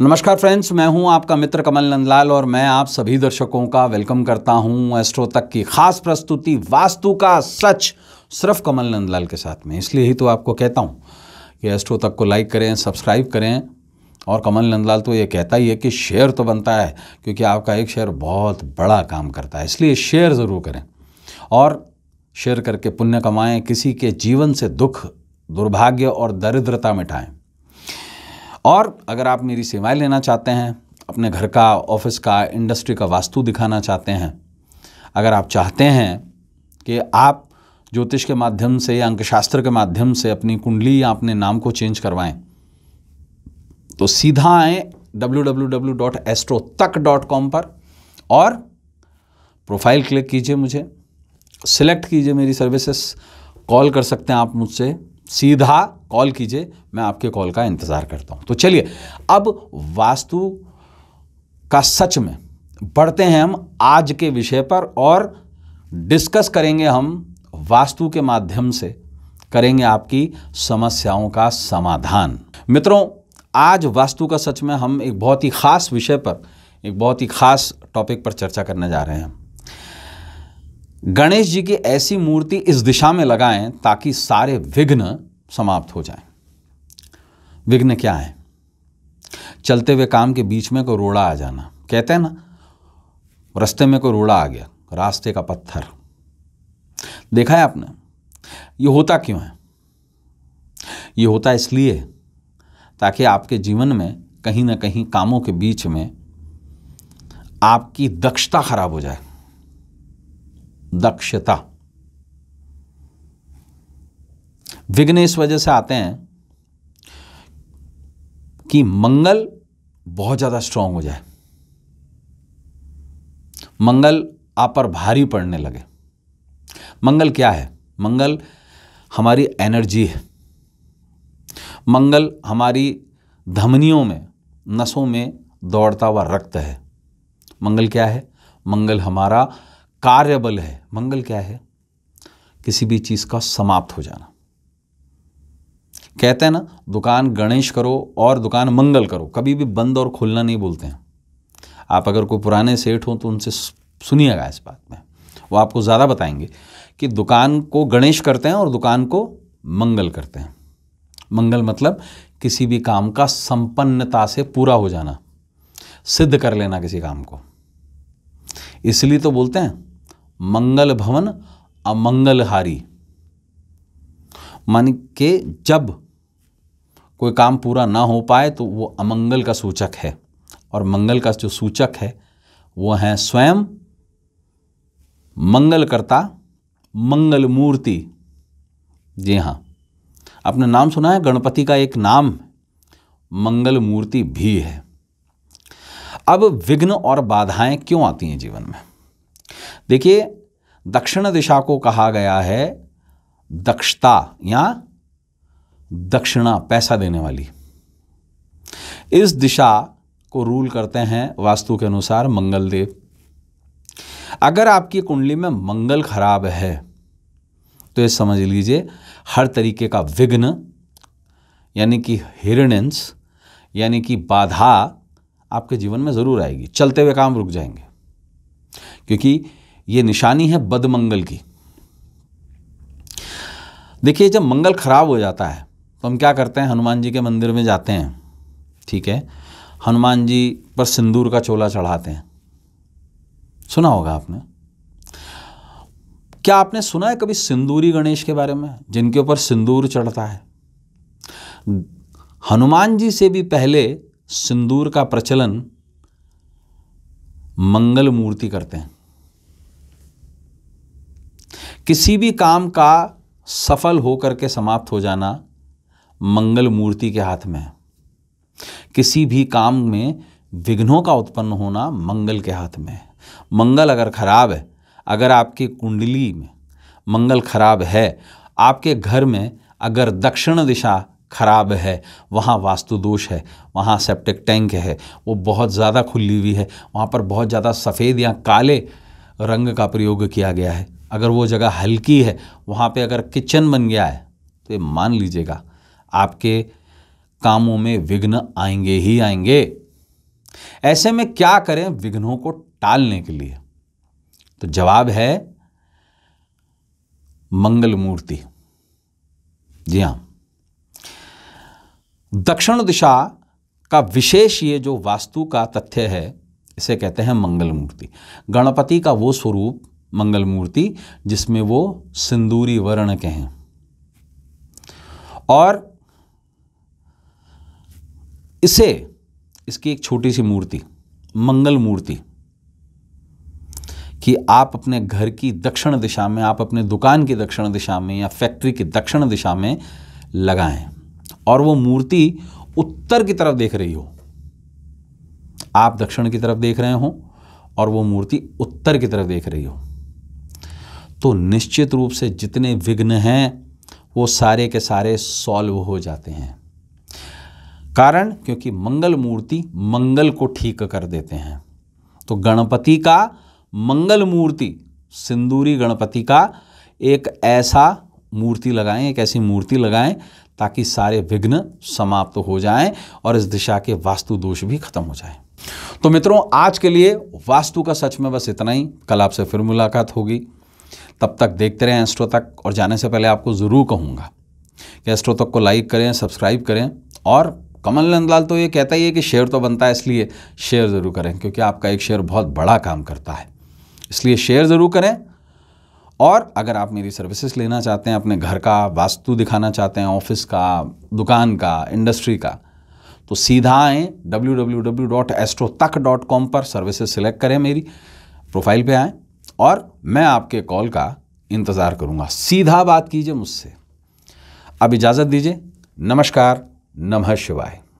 नमस्कार फ्रेंड्स मैं हूं आपका मित्र कमल नंदलाल और मैं आप सभी दर्शकों का वेलकम करता हूं एस्ट्रो तक की खास प्रस्तुति वास्तु का सच सिर्फ कमल नंदलाल के साथ में इसलिए ही तो आपको कहता हूं कि एस्ट्रो तक को लाइक करें सब्सक्राइब करें और कमल नंदलाल तो ये कहता ही है कि शेयर तो बनता है क्योंकि आपका एक शेयर बहुत बड़ा काम करता है इसलिए शेयर ज़रूर करें और शेयर करके पुण्य कमाएं किसी के जीवन से दुख दुर्भाग्य और दरिद्रता मिटाएं और अगर आप मेरी सेवाएं लेना चाहते हैं अपने घर का ऑफिस का इंडस्ट्री का वास्तु दिखाना चाहते हैं अगर आप चाहते हैं कि आप ज्योतिष के माध्यम से या अंकशास्त्र के माध्यम से अपनी कुंडली या अपने नाम को चेंज करवाएं तो सीधा आए डब्ल्यू पर और प्रोफाइल क्लिक कीजिए मुझे सिलेक्ट कीजिए मेरी सर्विसेज कॉल कर सकते हैं आप मुझसे सीधा कॉल कीजिए मैं आपके कॉल का इंतज़ार करता हूं तो चलिए अब वास्तु का सच में बढ़ते हैं हम आज के विषय पर और डिस्कस करेंगे हम वास्तु के माध्यम से करेंगे आपकी समस्याओं का समाधान मित्रों आज वास्तु का सच में हम एक बहुत ही ख़ास विषय पर एक बहुत ही ख़ास टॉपिक पर चर्चा करने जा रहे हैं गणेश जी की ऐसी मूर्ति इस दिशा में लगाएं ताकि सारे विघ्न समाप्त हो जाएं। विघ्न क्या है चलते हुए काम के बीच में कोई रोड़ा आ जाना कहते हैं ना रास्ते में कोई रोड़ा आ गया रास्ते का पत्थर देखा है आपने ये होता क्यों है ये होता इसलिए ताकि आपके जीवन में कहीं ना कहीं कामों के बीच में आपकी दक्षता खराब हो जाए दक्षता विघ्न इस वजह से आते हैं कि मंगल बहुत ज़्यादा स्ट्रांग हो जाए मंगल आप पर भारी पड़ने लगे मंगल क्या है मंगल हमारी एनर्जी है मंगल हमारी धमनियों में नसों में दौड़ता हुआ रक्त है मंगल क्या है मंगल हमारा कार्यबल है मंगल क्या है किसी भी चीज़ का समाप्त हो जाना कहते हैं ना दुकान गणेश करो और दुकान मंगल करो कभी भी बंद और खोलना नहीं बोलते हैं आप अगर कोई पुराने सेठ हो तो उनसे सुनिएगा इस बात में वो आपको ज़्यादा बताएंगे कि दुकान को गणेश करते हैं और दुकान को मंगल करते हैं मंगल मतलब किसी भी काम का संपन्नता से पूरा हो जाना सिद्ध कर लेना किसी काम को इसलिए तो बोलते हैं मंगल भवन अमंगलहारी मान के जब कोई काम पूरा ना हो पाए तो वो अमंगल का सूचक है और मंगल का जो सूचक है वो है स्वयं मंगलकर्ता मंगल मूर्ति जी हाँ आपने नाम सुना है गणपति का एक नाम मंगल मूर्ति भी है अब विघ्न और बाधाएं क्यों आती हैं जीवन में देखिए दक्षिण दिशा को कहा गया है दक्षता या दक्षिणा पैसा देने वाली इस दिशा को रूल करते हैं वास्तु के अनुसार मंगल देव अगर आपकी कुंडली में मंगल खराब है तो ये समझ लीजिए हर तरीके का विघ्न यानी कि हिरणेंस यानी कि बाधा आपके जीवन में ज़रूर आएगी चलते हुए काम रुक जाएंगे क्योंकि ये निशानी है बदमंगल की देखिए जब मंगल खराब हो जाता है तो हम क्या करते हैं हनुमान जी के मंदिर में जाते हैं ठीक है हनुमान जी पर सिंदूर का चोला चढ़ाते हैं सुना होगा आपने क्या आपने सुना है कभी सिंदूरी गणेश के बारे में जिनके ऊपर सिंदूर चढ़ता है हनुमान जी से भी पहले सिंदूर का प्रचलन मंगल मूर्ति करते हैं किसी भी काम का सफल होकर के समाप्त हो जाना मंगल मूर्ति के हाथ में है किसी भी काम में विघ्नों का उत्पन्न होना मंगल के हाथ में है मंगल अगर खराब है अगर आपकी कुंडली में मंगल खराब है आपके घर में अगर दक्षिण दिशा ख़राब है वहाँ वास्तु दोष है वहाँ सेप्टिक टैंक है वो बहुत ज़्यादा खुली हुई है वहाँ पर बहुत ज़्यादा सफ़ेद या काले रंग का प्रयोग किया गया है अगर वो जगह हल्की है वहाँ पे अगर किचन बन गया है तो ये मान लीजिएगा आपके कामों में विघ्न आएंगे ही आएंगे ऐसे में क्या करें विघ्नों को टालने के लिए तो जवाब है मंगल मूर्ति जी हाँ दक्षिण दिशा का विशेष ये जो वास्तु का तथ्य है इसे कहते हैं मंगल मूर्ति गणपति का वो स्वरूप मंगल मूर्ति जिसमें वो सिंदूरी वर्ण के हैं और इसे इसकी एक छोटी सी मूर्ति मंगल मूर्ति कि आप अपने घर की दक्षिण दिशा में आप अपने दुकान की दक्षिण दिशा में या फैक्ट्री की दक्षिण दिशा में लगाएं और वो मूर्ति उत्तर की तरफ देख रही हो आप दक्षिण की तरफ देख रहे हो और वो मूर्ति उत्तर की तरफ देख रही हो तो निश्चित रूप से जितने विघ्न हैं वो सारे के सारे सॉल्व हो जाते हैं कारण क्योंकि मंगल मूर्ति मंगल को ठीक कर देते हैं तो गणपति का मंगल मूर्ति सिंदूरी गणपति का एक ऐसा मूर्ति लगाएं एक ऐसी मूर्ति लगाएं ताकि सारे विघ्न समाप्त तो हो जाएं और इस दिशा के वास्तु दोष भी खत्म हो जाएं तो मित्रों आज के लिए वास्तु का सच में बस इतना ही कल आपसे फिर मुलाकात होगी तब तक देखते रहें एस्ट्रो तक और जाने से पहले आपको ज़रूर कहूँगा कि एस्ट्रो तक को लाइक करें सब्सक्राइब करें और कमल नंदलाल तो ये कहता ही है कि शेयर तो बनता है इसलिए शेयर ज़रूर करें क्योंकि आपका एक शेयर बहुत बड़ा काम करता है इसलिए शेयर ज़रूर करें और अगर आप मेरी सर्विसेज लेना चाहते हैं अपने घर का वास्तु दिखाना चाहते हैं ऑफिस का दुकान का इंडस्ट्री का तो सीधा आएँ www.astrotak.com पर सर्विसेज सिलेक्ट करें मेरी प्रोफाइल पे आएँ और मैं आपके कॉल का इंतज़ार करूँगा सीधा बात कीजिए मुझसे अब इजाज़त दीजिए नमस्कार नमः शिवाय